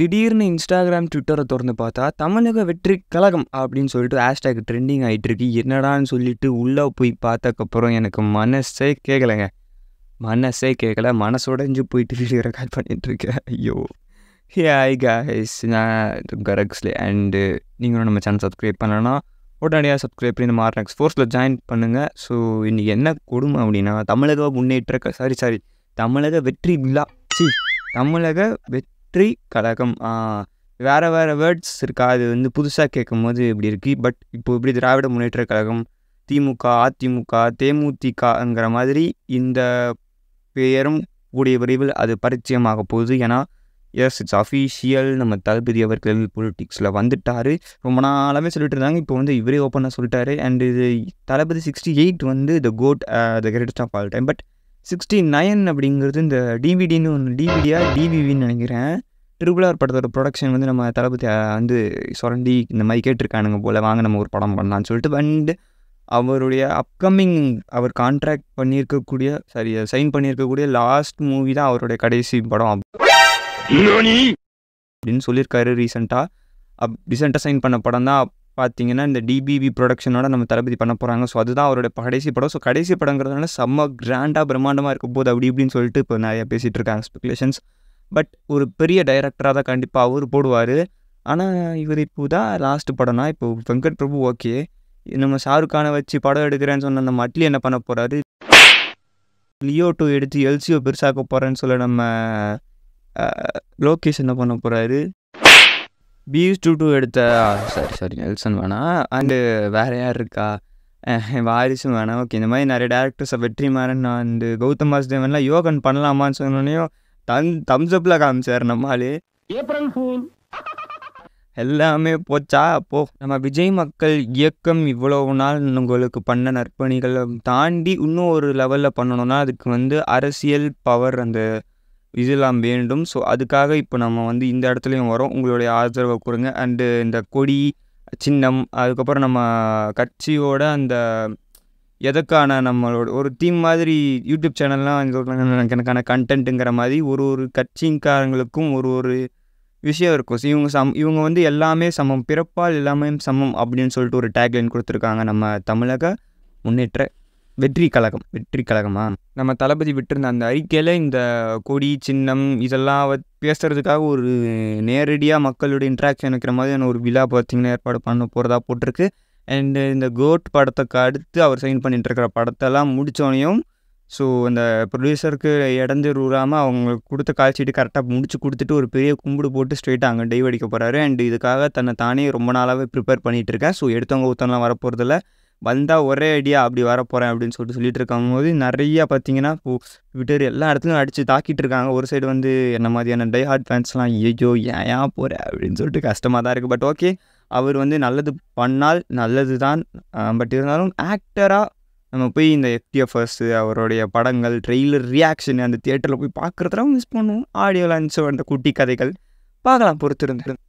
திடீர்னு இன்ஸ்டாகிராம் ட்விட்டரை திறந்து பார்த்தா தமிழக வெற்றி கழகம் அப்படின்னு சொல்லிட்டு ஹேஷ்டேக் ட்ரெண்டிங் ஆகிட்டு இருக்கு என்னடான்னு சொல்லிட்டு உள்ளே போய் பார்த்தக்கப்புறம் எனக்கு மனசே கேட்கலைங்க மனசே கேட்கல மனசுடைஞ்சு போயிட்டு வீடியோ ரெக்கார்ட் பண்ணிகிட்ருக்கேன் ஐயோ ஹாய் காய்ஸ் நான் கரக்ஸ்லே அண்டு நீங்களும் நம்ம சேனல் சப்ஸ்கிரைப் பண்ணலன்னா உடனடியாக சப்ஸ்கிரைப் பண்ணி நம்ம ஸ்போர்ட்ஸில் ஜாயின் பண்ணுங்கள் ஸோ இன்றைக்கி என்ன கொடுமை அப்படின்னா தமிழக முன்னேற்ற சாரி சாரி தமிழக வெற்றி விழா சி தமிழக வெ வெற்றி கழகம் வேறு வேறு வேர்ட்ஸ் இருக்கா அது வந்து புதுசாக கேட்கும் போது இப்படி இருக்குது பட் இப்போ இப்படி திராவிட முன்னேற்ற கழகம் திமுக அதிமுக தேமுதிகங்கிற மாதிரி இந்த பெயரும் கூடிய விரைவில் அது பரிச்சயமாக போகுது ஏன்னா எஸ் இட்ஸ் அஃபீஷியல் நம்ம தளபதி அவர்கள் பொலிட்டிக்ஸில் வந்துட்டார் ரொம்ப நாளாகவே சொல்லிட்டு இருந்தாங்க இப்போ வந்து இவரே ஓப்பனாக சொல்லிட்டாரு அண்ட் இது தளபதி சிக்ஸ்டி எயிட் வந்து the GOAT the greatest of all time but sixty nine அப்படிங்கிறது இந்த டிவிடின்னு ஒன்று டிவிடியாக டிவிவின்னு நினைக்கிறேன் ட்ரிபிள் ஆர் படத்தோட ப்ரொடக்ஷன் வந்து நம்ம தளபதி வந்து சுரண்டி இந்த மாதிரி கேட்டிருக்கானுங்க போல் வாங்க நம்ம ஒரு படம் பண்ணலான்னு சொல்லிட்டு அண்டு அவருடைய அப்கமிங் அவர் கான்ட்ராக்ட் பண்ணியிருக்கக்கூடிய சாரி சைன் பண்ணியிருக்கக்கூடிய லாஸ்ட் மூவி தான் அவருடைய கடைசி படம் அப்படின்னு சொல்லியிருக்காரு ரீசெண்டாக அப் ரீசெண்டாக சைன் பண்ண படம் தான் பார்த்தீங்கன்னா இந்த டிபிபி ப்ரொடக்ஷனோட நம்ம தளபதி பண்ண போகிறாங்க ஸோ அதுதான் அவரோட கடைசி படம் ஸோ கடைசி படங்கிறதுனால செம்ம கிராண்டாக பிரம்மாண்டமாக இருக்கும் போது அப்படி இப்படின்னு சொல்லிட்டு இப்போ நிறையா பேசிகிட்டு இருக்காங்க ஸ்பெகுலேஷன்ஸ் பட் ஒரு பெரிய டைரக்டராக தான் கண்டிப்பாக அவர் போடுவார் ஆனால் இவர் இப்போ தான் லாஸ்ட் படம்னா இப்போ வெங்கட் பிரபு ஓகே நம்ம ஷாருக் கானை வச்சு படம் எடுக்கிறேன்னு சொன்ன நம்ம அட்லி என்ன பண்ண போகிறாரு லியோ டூ எடுத்து எல்சியோ பெருசாக்க போகிறேன்னு சொல்ல நம்ம லோகேஷ் என்ன பண்ண போகிறாரு பியூஸ் டூ டூ எடுத்த சாரி சாரி நெல்சன் வேணாம் அண்டு வேறு யார் இருக்கா வாரிசும் வேணாம் ஓகே இந்த மாதிரி நிறைய டேரக்டர்ஸை மாறன் நான் அண்டு கௌதம் வாசுதேவன்லாம் யோகன் பண்ணலாமான்னு சொன்னோடனையும் தம் தம்ஸ்அப்பில் காமிச்சார் நம்மளே எல்லாமே போச்சா அப்போ நம்ம விஜய் மக்கள் இயக்கம் இவ்வளவு நாள் உங்களுக்கு பண்ண நற்பணிகளை தாண்டி இன்னும் ஒரு லெவலில் பண்ணணும்னா அதுக்கு வந்து அரசியல் பவர் அந்த இதெல்லாம் வேண்டும் ஸோ அதுக்காக இப்போ நம்ம வந்து இந்த இடத்துலையும் வரோம் உங்களுடைய ஆதரவை கொடுங்க அண்டு இந்த கொடி சின்னம் அதுக்கப்புறம் நம்ம கட்சியோட அந்த எதற்கான நம்மளோட ஒரு தீம் மாதிரி யூடியூப் சேனல்லாம் எனக்கான கண்டென்ட்டுங்கிற மாதிரி ஒரு ஒரு கட்சிக்காரங்களுக்கும் ஒரு ஒரு விஷயம் இருக்கும் ஸோ இவங்க சம் இவங்க வந்து எல்லாமே சமம் பிறப்பால் எல்லாமே சமம் அப்படின்னு சொல்லிட்டு ஒரு டேக்லைன் கொடுத்துருக்காங்க நம்ம தமிழக முன்னேற்ற வெற்றி கழகம் வெற்றி கழகமா நம்ம தளபதி விட்டுருந்த அந்த அறிக்கையில் இந்த கொடி சின்னம் இதெல்லாம் பேசுகிறதுக்காக ஒரு நேரடியாக மக்களுடைய இன்ட்ராக்ஷன் வைக்கிற மாதிரி ஒரு விழா பார்த்தீங்கன்னா ஏற்பாடு பண்ண போகிறதா போட்டிருக்கு அண்டு இந்த கோட் படத்துக்கு அடுத்து அவர் சைன் பண்ணிகிட்டு இருக்கிற படத்தெல்லாம் முடித்தோடனையும் ஸோ அந்த ப்ரொடியூசருக்கு இடஞ்சல் விடாமல் அவங்களுக்கு கொடுத்த காய்ச்சிட்டு கரெக்டாக முடிச்சு கொடுத்துட்டு ஒரு பெரிய கும்பிடு போட்டு ஸ்ட்ரெயிட்டாக அங்கே டைவ் அடிக்க போகிறாரு அண்ட் இதுக்காக தன்னை தானே ரொம்ப நாளாகவே ப்ரிப்பேர் பண்ணிகிட்டு இருக்கேன் ஸோ எடுத்தவங்க ஊத்தம்லாம் வரப்போகிறதில்ல வந்தால் ஒரே ஐடியா அப்படி வரப்போகிறேன் அப்படின்னு சொல்லிட்டு சொல்லிட்டு இருக்கும் போது நிறையா பார்த்தீங்கன்னா ட்விட்டர் எல்லா இடத்துலையும் அடித்து தாக்கிட்டு இருக்காங்க ஒரு சைடு வந்து என்ன மாதிரியான டை ஹார்ட் ஃபேன்ஸ்லாம் ஐயோ ஏன் ஏன் போகிற அப்படின்னு சொல்லிட்டு கஷ்டமாக தான் இருக்குது பட் ஓகே அவர் வந்து நல்லது பண்ணால் நல்லது தான் பட் இருந்தாலும் ஆக்டராக நம்ம போய் இந்த எஃப்டிஎஃப்எஸ்ஸு அவருடைய படங்கள் ட்ரெய்லர் ரியாக்ஷன் அந்த தியேட்டரில் போய் பார்க்குறதெல்லாம் மிஸ் பண்ணுவோம் ஆடியோ லான்ஸோ அந்த குட்டி கதைகள் பார்க்கலாம் பொறுத்திருந்து